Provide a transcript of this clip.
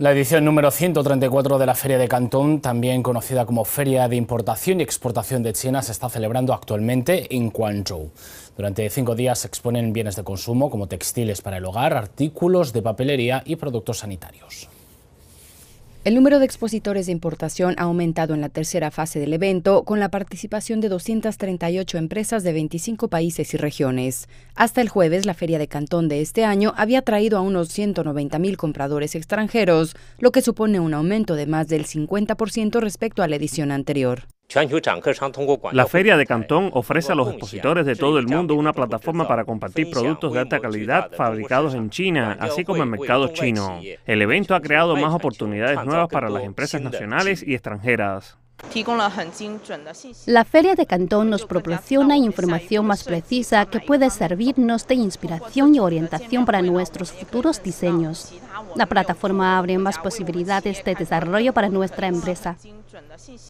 La edición número 134 de la Feria de Cantón, también conocida como Feria de Importación y Exportación de China, se está celebrando actualmente en Guangzhou. Durante cinco días se exponen bienes de consumo como textiles para el hogar, artículos de papelería y productos sanitarios. El número de expositores de importación ha aumentado en la tercera fase del evento, con la participación de 238 empresas de 25 países y regiones. Hasta el jueves, la Feria de Cantón de este año había traído a unos 190.000 compradores extranjeros, lo que supone un aumento de más del 50% respecto a la edición anterior. La Feria de Cantón ofrece a los expositores de todo el mundo una plataforma para compartir productos de alta calidad fabricados en China, así como en mercados chinos. El evento ha creado más oportunidades nuevas para las empresas nacionales y extranjeras. La Feria de Cantón nos proporciona información más precisa que puede servirnos de inspiración y orientación para nuestros futuros diseños. La plataforma abre más posibilidades de desarrollo para nuestra empresa.